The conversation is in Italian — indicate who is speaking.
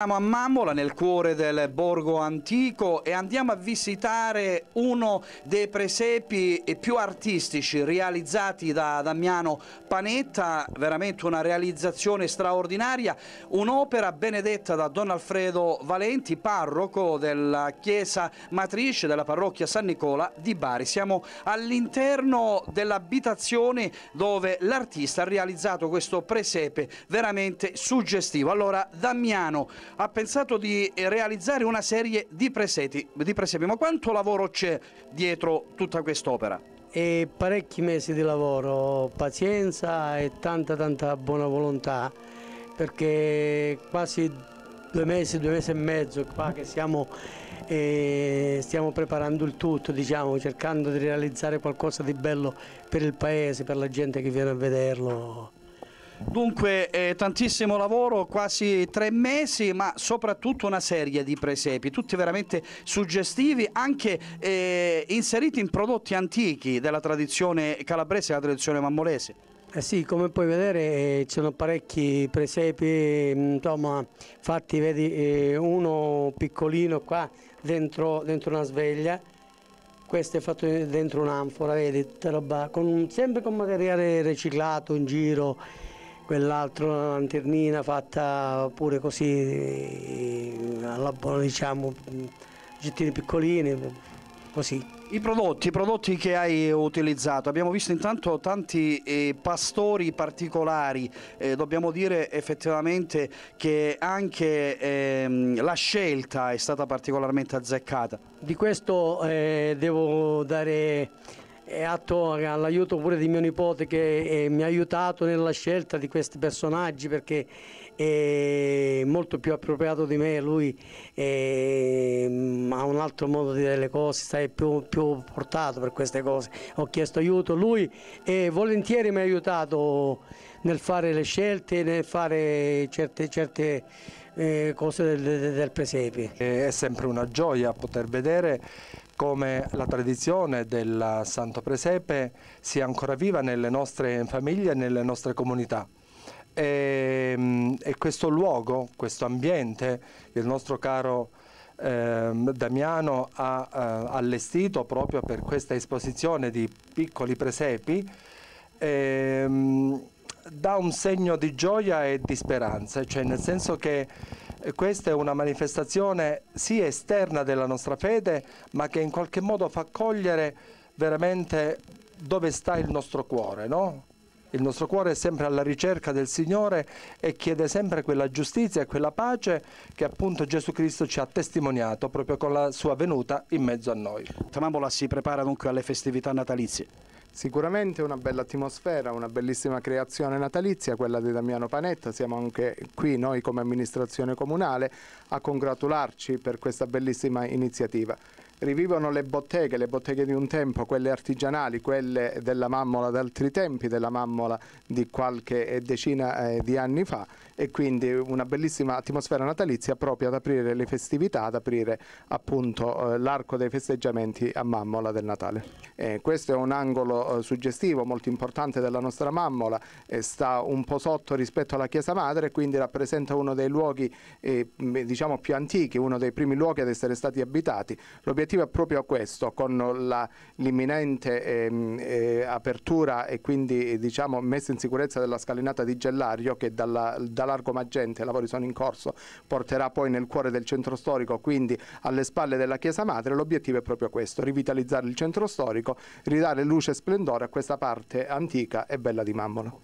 Speaker 1: Siamo a Mambola nel cuore del borgo antico e andiamo a visitare uno dei presepi più artistici realizzati da Damiano Panetta, veramente una realizzazione straordinaria, un'opera benedetta da Don Alfredo Valenti, parroco della chiesa matrice della parrocchia San Nicola di Bari. Siamo all'interno dell'abitazione dove l'artista ha realizzato questo presepe veramente suggestivo. Allora Damiano ha pensato di eh, realizzare una serie di presepi. Di presepi. Ma quanto lavoro c'è dietro tutta quest'opera?
Speaker 2: E parecchi mesi di lavoro, pazienza e tanta tanta buona volontà perché quasi due mesi, due mesi e mezzo qua che siamo e eh, stiamo preparando il tutto, diciamo, cercando di realizzare qualcosa di bello per il paese, per la gente che viene a vederlo.
Speaker 1: Dunque, eh, tantissimo lavoro, quasi tre mesi, ma soprattutto una serie di presepi, tutti veramente suggestivi, anche eh, inseriti in prodotti antichi della tradizione calabrese e della tradizione mammolese.
Speaker 2: Eh sì, come puoi vedere eh, ci sono parecchi presepi, mm, insomma, fatti, vedi, eh, uno piccolino qua dentro, dentro una sveglia, questo è fatto dentro un'anfora, vedi, roba, con, sempre con materiale riciclato in giro quell'altro una lanternina fatta pure così alla diciamo gettini piccolini così
Speaker 1: i prodotti, i prodotti, che hai utilizzato, abbiamo visto intanto tanti eh, pastori particolari, eh, dobbiamo dire effettivamente che anche eh, la scelta è stata particolarmente azzeccata.
Speaker 2: Di questo eh, devo dare e attore, all'aiuto pure di mio nipote che eh, mi ha aiutato nella scelta di questi personaggi perché è molto più appropriato di me, lui è, eh, mm, ha un altro modo di le cose, sta più, più, portato per queste cose. Ho chiesto aiuto, lui eh, volentieri mi ha aiutato nel fare le scelte, nel fare certe, certe eh, cose del, del, presepe. Eh, è sempre una gioia poter vedere come la
Speaker 3: tradizione del Santo Presepe sia ancora viva nelle nostre famiglie e nelle nostre comunità. E, ehm, e, questo luogo, questo ambiente, il nostro caro eh, Damiano ha eh, allestito proprio per questa esposizione di piccoli presepi, eh, dà un segno di gioia e di speranza, cioè nel senso che questa è una manifestazione sia esterna della nostra fede, ma che in qualche modo fa cogliere veramente dove sta il nostro cuore, no? Il nostro cuore è sempre alla ricerca del Signore e chiede sempre quella giustizia e quella pace che appunto Gesù Cristo ci ha testimoniato proprio con la sua venuta in mezzo a noi. Tramabola si
Speaker 4: prepara dunque alle festività natalizie. Sicuramente una bella atmosfera, una bellissima creazione natalizia, quella di Damiano Panetta, siamo anche qui noi come amministrazione comunale a congratularci per questa bellissima iniziativa rivivono le botteghe, le botteghe di un tempo, quelle artigianali, quelle della mammola d'altri tempi, della mammola di qualche eh, decina eh, di anni fa e quindi una bellissima atmosfera natalizia proprio ad aprire le festività, ad aprire appunto eh, l'arco dei festeggiamenti a mammola del Natale. Eh, questo è un angolo suggestivo molto importante della nostra mammola, sta un po' sotto rispetto alla Chiesa Madre, quindi rappresenta uno dei luoghi diciamo più antichi, uno dei primi luoghi ad essere stati abitati. L'obiettivo l'obiettivo è proprio questo, con l'imminente ehm, eh, apertura e quindi diciamo, messa in sicurezza della scalinata di Gellario che dalla, da Largo Magente, lavori sono in corso, porterà poi nel cuore del centro storico, quindi alle spalle della Chiesa Madre, l'obiettivo è proprio questo, rivitalizzare il centro storico, ridare luce e splendore a questa parte antica e bella di Mammolo.